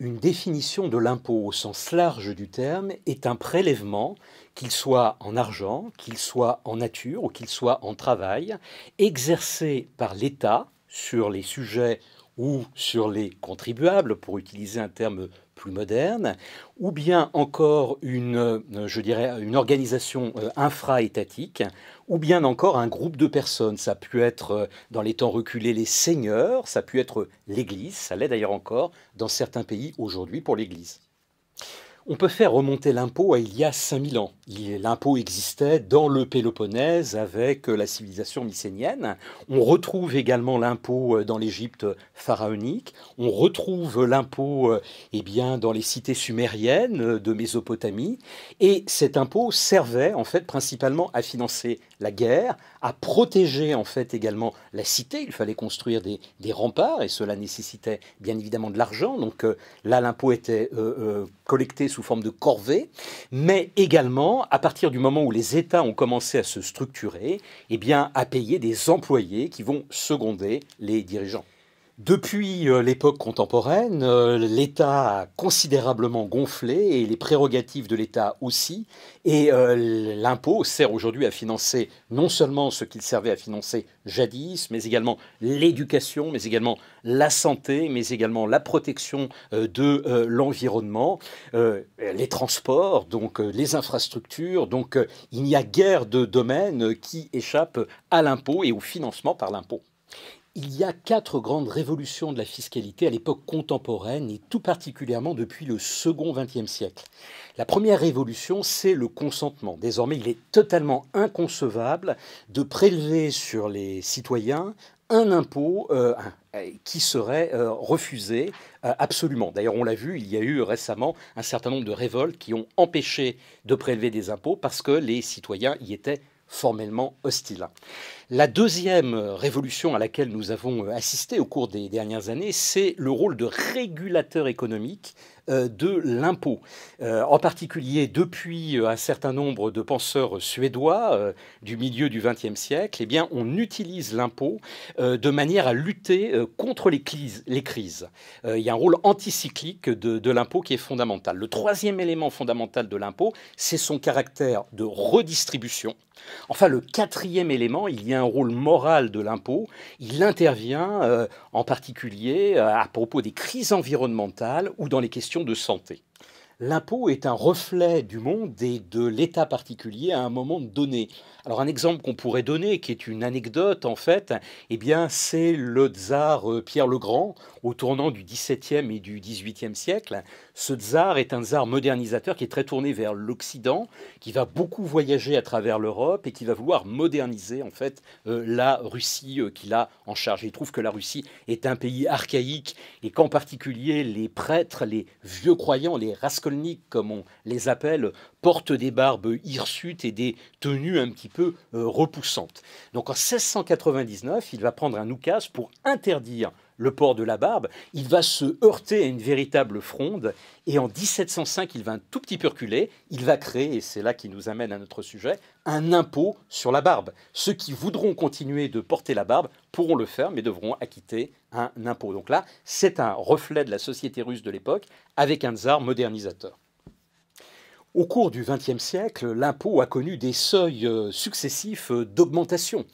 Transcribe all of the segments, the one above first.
Une définition de l'impôt au sens large du terme est un prélèvement, qu'il soit en argent, qu'il soit en nature ou qu'il soit en travail, exercé par l'État sur les sujets ou sur les contribuables, pour utiliser un terme plus moderne, ou bien encore une, euh, je dirais, une organisation euh, infra-étatique, ou bien encore un groupe de personnes. Ça a pu être, euh, dans les temps reculés, les seigneurs, ça a pu être l'Église, ça l'est d'ailleurs encore dans certains pays aujourd'hui pour l'Église. On peut faire remonter l'impôt à il y a 5000 ans. L'impôt existait dans le Péloponnèse avec euh, la civilisation mycénienne. On retrouve également l'impôt euh, dans l'Égypte pharaonique. On retrouve l'impôt euh, eh bien, dans les cités sumériennes de Mésopotamie. Et cet impôt servait en fait principalement à financer la guerre, à protéger en fait également la cité. Il fallait construire des, remparts et cela nécessitait bien évidemment de l'argent. Donc euh, là, l'impôt était euh, euh, collecté sous forme de corvée. Mais également, à partir du moment où les États ont commencé à se structurer, eh bien, à payer des employés qui vont seconder les dirigeants. Depuis euh, l'époque contemporaine, euh, l'État a considérablement gonflé et les prérogatives de l'État aussi. Et euh, l'impôt sert aujourd'hui à financer non seulement ce qu'il servait à financer jadis, mais également l'éducation, mais également la santé, mais également la protection de l'environnement, les transports, donc les infrastructures. Donc il n'y a guère de domaine qui échappe à l'impôt et au financement par l'impôt. Il y a quatre grandes révolutions de la fiscalité à l'époque contemporaine et tout particulièrement depuis le second XXe siècle. La première révolution, c'est le consentement. Désormais, il est totalement inconcevable de prélever sur les citoyens un impôt euh, euh, qui serait euh, refusé absolument. D'ailleurs, on l'a vu, il y a eu récemment un certain nombre de révoltes qui ont empêché de prélever des impôts parce que les citoyens y étaient formellement hostile. La deuxième révolution à laquelle nous avons assisté au cours des dernières années, c'est le rôle de régulateur économique euh, de l'impôt. Euh, en particulier, depuis euh, un certain nombre de penseurs suédois du milieu du XXe siècle, eh bien, on utilise l'impôt de manière à lutter contre les, crises. il y a un rôle anticyclique de, l'impôt qui est fondamental. Le troisième élément fondamental de l'impôt, c'est son caractère de redistribution. Enfin, le quatrième élément, il y a un rôle moral de l'impôt. Il intervient en particulier à propos des crises environnementales ou dans les questions de santé l'impôt est un reflet du monde et de l'état particulier à un moment donné. Alors un exemple qu'on pourrait donner, qui est une anecdote en fait, eh bien c'est le tsar euh, Pierre le Grand au tournant du XVIIe et du XVIIIe siècle. Ce tsar est un tsar modernisateur qui est très tourné vers l'Occident, qui va beaucoup voyager à travers l'Europe et qui va vouloir moderniser en fait euh, la Russie euh, qu'il a en charge. Il trouve que la Russie est un pays archaïque et qu'en particulier les prêtres, les vieux croyants, les rascals comme on les appelle, porte des barbes hirsutes et des tenues un petit peu euh, repoussantes. Donc en 1699, il va prendre un oukase pour interdire le port de la barbe, il va se heurter à une véritable fronde. Et en 1705, il va un tout petit peu reculer. Il va créer, et c'est là qui nous amène à notre sujet, un impôt sur la barbe. Ceux qui voudront continuer de porter la barbe pourront le faire, mais devront acquitter un impôt. Donc là, c'est un reflet de la société russe de l'époque avec un tsar modernisateur. Au cours du XXe siècle, l'impôt a connu des seuils euh, successifs euh, d'augmentation.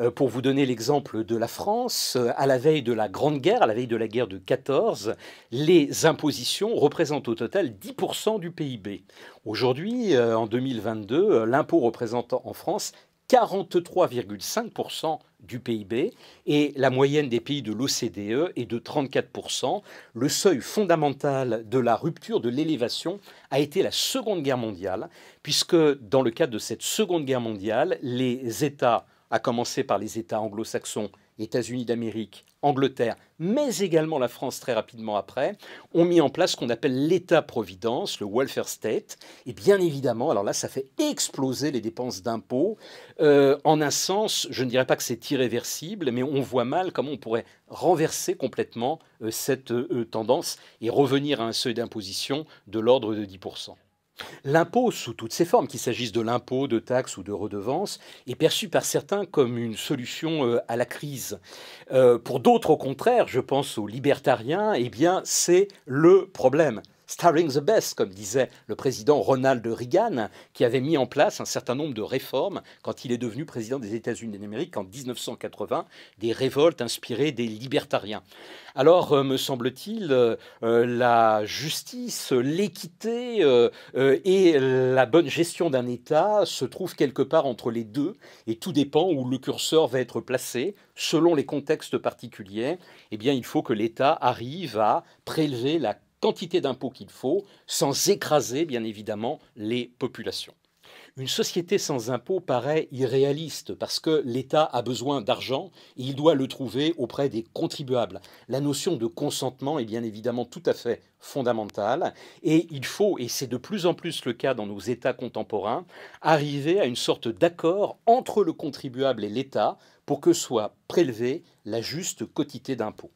Euh, pour vous donner l'exemple de la France, à la veille de la Grande Guerre, à la veille de la guerre de 14, les impositions représentent au total 10% du PIB. Aujourd'hui, en 2022, l'impôt représente en France 43,5% du PIB et la moyenne des pays de l'OCDE est de 34%. Le seuil fondamental de la rupture de l'élévation a été la Seconde Guerre mondiale, puisque dans le cadre de cette Seconde Guerre mondiale, les États, à commencer par les États anglo-saxons États-Unis d'Amérique, Angleterre, mais également la France très rapidement après, ont mis en place ce qu'on appelle l'État-providence, le welfare state. Et bien évidemment, alors là, ça fait exploser les dépenses d'impôts. Euh, en un sens, je ne dirais pas que c'est irréversible, mais on voit mal comment on pourrait renverser complètement euh, cette euh, tendance et revenir à un seuil d'imposition de l'ordre de 10%. L'impôt, sous toutes ses formes, qu'il s'agisse de l'impôt, de taxes ou de redevances, est perçu par certains comme une solution euh, à la crise. Euh, pour d'autres, au contraire, je pense aux libertariens, eh bien, c'est le problème starring the best, comme disait le président Ronald Reagan, qui avait mis en place un certain nombre de réformes quand il est devenu président des États-Unis d'Amérique en 1980, des révoltes inspirées des libertariens. Alors, euh, me semble-t-il, euh, euh, la justice, l'équité et la bonne gestion d'un État se trouvent quelque part entre les deux, et tout dépend où le curseur va être placé, selon les contextes particuliers. Eh bien, il faut que l'État arrive à prélever la quantité d'impôts qu'il faut, sans écraser, bien évidemment, les populations. Une société sans impôts paraît irréaliste parce que l'État a besoin d'argent et il doit le trouver auprès des contribuables. La notion de consentement est bien évidemment tout à fait fondamentale et il faut, et c'est de plus en plus le cas dans nos États contemporains, arriver à une sorte d'accord entre le contribuable et l'État pour que soit prélevée la juste quotité d'impôts.